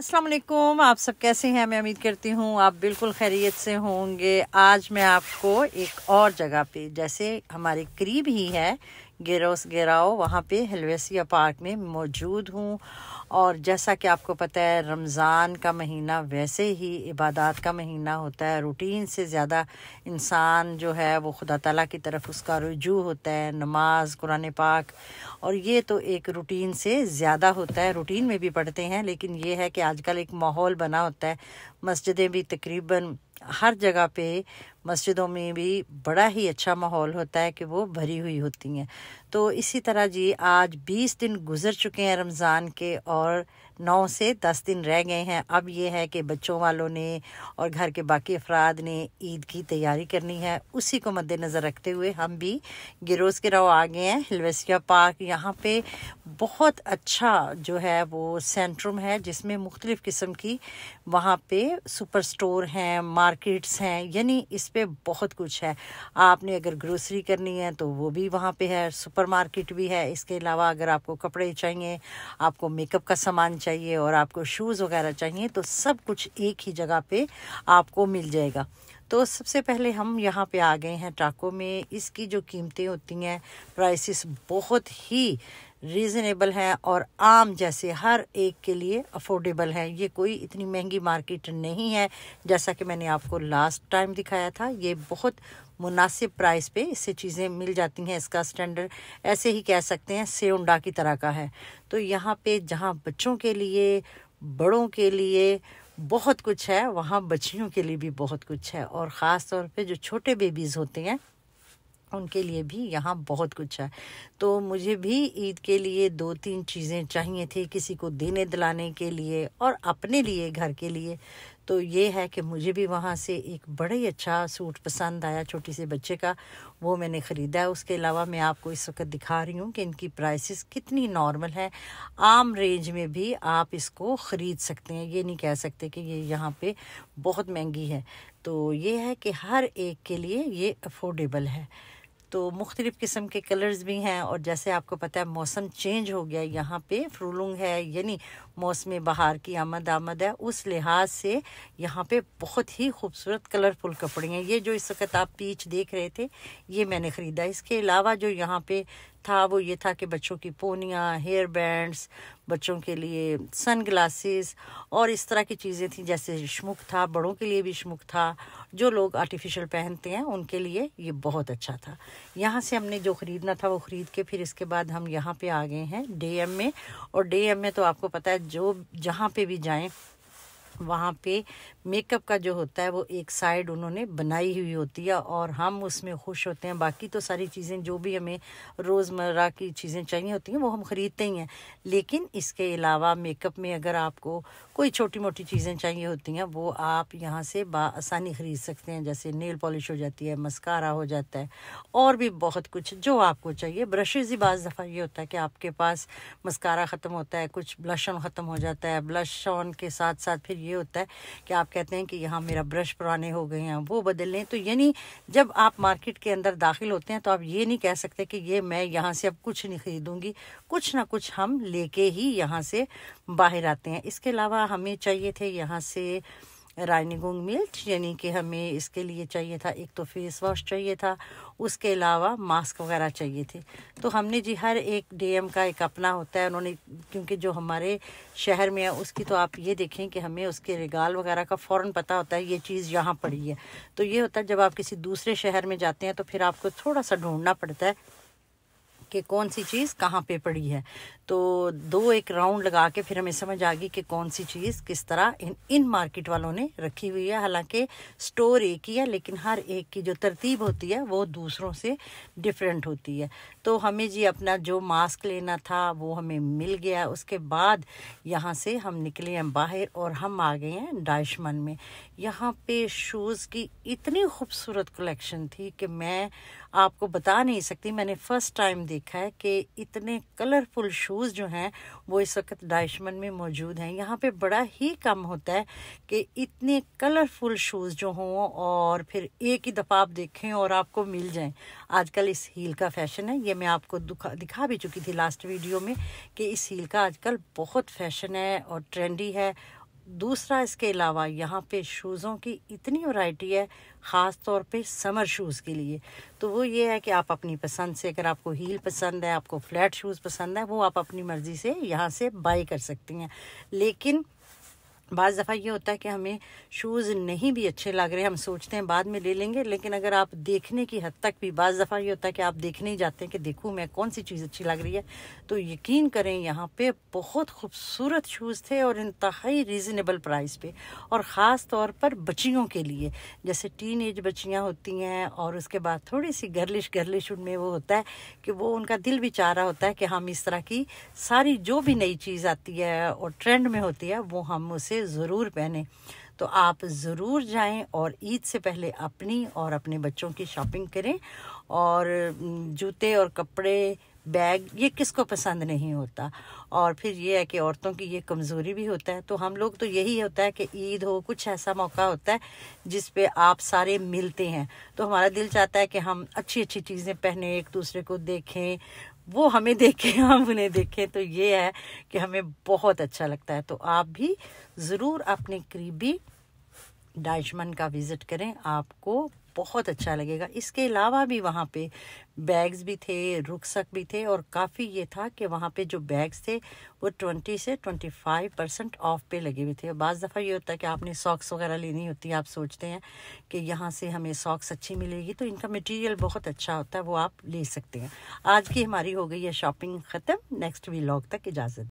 वालेकुम आप सब कैसे हैं मैं उम्मीद करती हूँ आप बिल्कुल खैरियत से होंगे आज मैं आपको एक और जगह पे जैसे हमारे करीब ही है गेरोस गेराओ वहाँ पे हलवेसिया पार्क में मौजूद हूँ और जैसा कि आपको पता है रमज़ान का महीना वैसे ही इबादत का महीना होता है रूटीन से ज़्यादा इंसान जो है वो खुदा तला की तरफ उसका रुजू होता है नमाज कुरान पाक और ये तो एक रूटीन से ज़्यादा होता है रूटीन में भी पढ़ते हैं लेकिन ये है कि आजकल एक माहौल बना होता है मस्जिदें भी तकरीबन हर जगह पे मस्जिदों में भी बड़ा ही अच्छा माहौल होता है कि वो भरी हुई होती हैं तो इसी तरह जी आज बीस दिन गुजर चुके हैं रमज़ान के और नौ से दस दिन रह गए हैं अब ये है कि बच्चों वालों ने और घर के बाकी अफराद ने ईद की तैयारी करनी है उसी को मद्देनज़र रखते हुए हम भी गिरोज़ के राव आ गए हैं हिलवेसिया पार्क यहाँ पे बहुत अच्छा जो है वो सेंट्रम है जिसमें मुख्तलिफ़ किस्म की वहाँ पे सुपर स्टोर हैं मार्केट्स हैं यानी इस पे बहुत कुछ है आपने अगर ग्रोसरी करनी है तो वो भी वहाँ पे है सुपरमार्केट भी है इसके अलावा अगर आपको कपड़े चाहिए आपको मेकअप का सामान चाहिए और आपको शूज़ वगैरह चाहिए तो सब कुछ एक ही जगह पे आपको मिल जाएगा तो सबसे पहले हम यहाँ पे आ गए हैं टाको में इसकी जो कीमतें होती हैं प्राइसेस बहुत ही रीज़नेबल हैं और आम जैसे हर एक के लिए अफोर्डेबल हैं ये कोई इतनी महंगी मार्केट नहीं है जैसा कि मैंने आपको लास्ट टाइम दिखाया था ये बहुत मुनासिब प्राइस पे इससे चीज़ें मिल जाती हैं इसका स्टैंडर्ड ऐसे ही कह सकते हैं सेउंडा की तरह का है तो यहाँ पे जहाँ बच्चों के लिए बड़ों के लिए बहुत कुछ है वहाँ बच्चियों के लिए भी बहुत कुछ है और ख़ास तौर पर जो छोटे बेबीज़ होते हैं उनके लिए भी यहाँ बहुत कुछ है तो मुझे भी ईद के लिए दो तीन चीज़ें चाहिए थी किसी को देने दिलाने के लिए और अपने लिए घर के लिए तो ये है कि मुझे भी वहाँ से एक बड़ा ही अच्छा सूट पसंद आया छोटी से बच्चे का वो मैंने ख़रीदा है उसके अलावा मैं आपको इस वक्त दिखा रही हूँ कि इनकी प्राइसेस कितनी नॉर्मल है आम रेंज में भी आप इसको ख़रीद सकते हैं ये नहीं कह सकते कि ये यहाँ पे बहुत महंगी है तो ये है कि हर एक के लिए ये अफोर्डेबल है तो मुख्तलिफ़ किस्म के कलर्स भी हैं और जैसे आपको पता है मौसम चेंज हो गया यहाँ पे फ्रूलुंग है यानी मौसम बहार की आमद आमद है उस लिहाज से यहाँ पे बहुत ही खूबसूरत कलरफुल कपड़े हैं ये जो इस वक्त आप पीच देख रहे थे ये मैंने ख़रीदा इसके अलावा जो यहाँ पे था वो ये था कि बच्चों की पोनियाँ हेयर बैंड्स बच्चों के लिए सन ग्लासेस और इस तरह की चीज़ें थी जैसे शमुख था बड़ों के लिए भी शमुख था जो लोग आर्टिफिशियल पहनते हैं उनके लिए ये बहुत अच्छा था यहाँ से हमने जो ख़रीदना था वो ख़रीद के फिर इसके बाद हम यहाँ पे आ गए हैं डे एम में और डे एम में तो आपको पता है जो जहाँ पे भी जाएँ वहाँ पे मेकअप का जो होता है वो एक साइड उन्होंने बनाई हुई होती है और हम उसमें खुश होते हैं बाकी तो सारी चीज़ें जो भी हमें रोज़मर्रा की चीज़ें चाहिए होती हैं वो हम ख़रीदते ही हैं लेकिन इसके अलावा मेकअप में अगर आपको कोई छोटी मोटी चीज़ें चाहिए होती हैं वो आप यहाँ से आसानी ख़रीद सकते हैं जैसे नेल पॉलिश हो जाती है मस्कारा हो जाता है और भी बहुत कुछ जो आपको चाहिए ब्रशेज़ ही बज़ दफ़ा ये होता है कि आपके पास मस्कारा ख़त्म होता है कुछ ब्लश ऑन ख़त्म हो जाता है ब्लश ऑन के साथ साथ फिर ये होता है कि आप कहते हैं कि यहाँ मेरा ब्रश पुराने हो गए हैं वो बदल लें तो यानी जब आप मार्केट के अंदर दाखिल होते हैं तो आप ये नहीं कह सकते कि ये मैं यहाँ से अब कुछ नहीं खरीदूँगी कुछ ना कुछ हम लेके ही यहाँ से बाहर आते हैं इसके अलावा हमें चाहिए थे यहाँ से रानीगोंग मिल्च यानी कि हमें इसके लिए चाहिए था एक तो फेस वॉश चाहिए था उसके अलावा मास्क वगैरह चाहिए थे तो हमने जी हर एक डीएम का एक अपना होता है उन्होंने क्योंकि जो हमारे शहर में है उसकी तो आप ये देखें कि हमें उसके रिगाल वगैरह का फ़ौर पता होता है ये चीज़ यहाँ पड़ी है तो ये होता है जब आप किसी दूसरे शहर में जाते हैं तो फिर आपको थोड़ा सा ढूंढना पड़ता है कि कौन सी चीज़ कहाँ पे पड़ी है तो दो एक राउंड लगा के फिर हमें समझ आ गई कि कौन सी चीज़ किस तरह इन इन मार्केट वालों ने रखी हुई है हालांकि स्टोर एक ही है लेकिन हर एक की जो तरतीब होती है वो दूसरों से डिफरेंट होती है तो हमें जी अपना जो मास्क लेना था वो हमें मिल गया उसके बाद यहाँ से हम निकले हैं बाहर और हम आ गए हैं डाइशमन में यहाँ पे शूज़ की इतनी खूबसूरत कलेक्शन थी कि मैं आपको बता नहीं सकती मैंने फ़र्स्ट टाइम देखी देखा है कि इतने कलरफुल शूज़ जो हैं वो इस वक्त डाइशमन में मौजूद हैं यहाँ पे बड़ा ही कम होता है कि इतने कलरफुल शूज़ जो हों और फिर एक ही दफ़ा आप देखें और आपको मिल जाएं आजकल इस हील का फैशन है ये मैं आपको दिखा भी चुकी थी लास्ट वीडियो में कि इस हील का आजकल बहुत फैशन है और ट्रेंडी है दूसरा इसके अलावा यहाँ पे शूज़ों की इतनी वैरायटी है ख़ास तौर पे समर शूज़ के लिए तो वो ये है कि आप अपनी पसंद से अगर आपको हील पसंद है आपको फ्लैट शूज़ पसंद है वो आप अपनी मर्ज़ी से यहाँ से बाई कर सकती हैं लेकिन बज़ दफ़ा ये होता है कि हमें शूज़ नहीं भी अच्छे लग रहे हम सोचते हैं बाद में ले लेंगे लेकिन अगर आप देखने की हद तक भी बज़ दफ़ा ये होता है कि आप देखने ही जाते हैं कि देखूँ मैं कौन सी चीज़ अच्छी लग रही है तो यकीन करें यहाँ पे बहुत खूबसूरत शूज़ थे और इंतहाई रीज़नेबल प्राइस पे और ख़ास तौर पर बच्चियों के लिए जैसे टीन एज बच्चियाँ होती हैं और उसके बाद थोड़ी सी गर्लिश गर्लिश उनमें वो होता है कि वो उनका दिल भी चाह रहा होता है कि हम इस तरह की सारी जो भी नई चीज़ आती है और ट्रेंड में होती है वो हम उसे उसे ज़रूर पहने तो आप ज़रूर जाएं और ईद से पहले अपनी और अपने बच्चों की शॉपिंग करें और जूते और कपड़े बैग ये किसको पसंद नहीं होता और फिर ये है कि औरतों की ये कमज़ोरी भी होता है तो हम लोग तो यही होता है कि ईद हो कुछ ऐसा मौका होता है जिस पे आप सारे मिलते हैं तो हमारा दिल चाहता है कि हम अच्छी अच्छी चीज़ें पहने एक दूसरे को देखें वो हमें देखे हम उन्हें देखें तो ये है कि हमें बहुत अच्छा लगता है तो आप भी ज़रूर अपने करीबी डाइशमन का विज़िट करें आपको बहुत अच्छा लगेगा इसके अलावा भी वहाँ पे बैग्स भी थे रुकसक भी थे और काफ़ी ये था कि वहाँ पे जो बैग्स थे वो ट्वेंटी से ट्वेंटी फाइव परसेंट ऑफ पे लगे हुए थे बाज़ दफ़ा ये होता है कि आपने सॉक्स वगैरह लेनी होती है आप सोचते हैं कि यहाँ से हमें सॉक्स अच्छी मिलेगी तो इनका मटेरियल बहुत अच्छा होता है वो आप ले सकते हैं आज की हमारी हो गई है शॉपिंग ख़त्म नेक्स्ट वी तक इजाज़त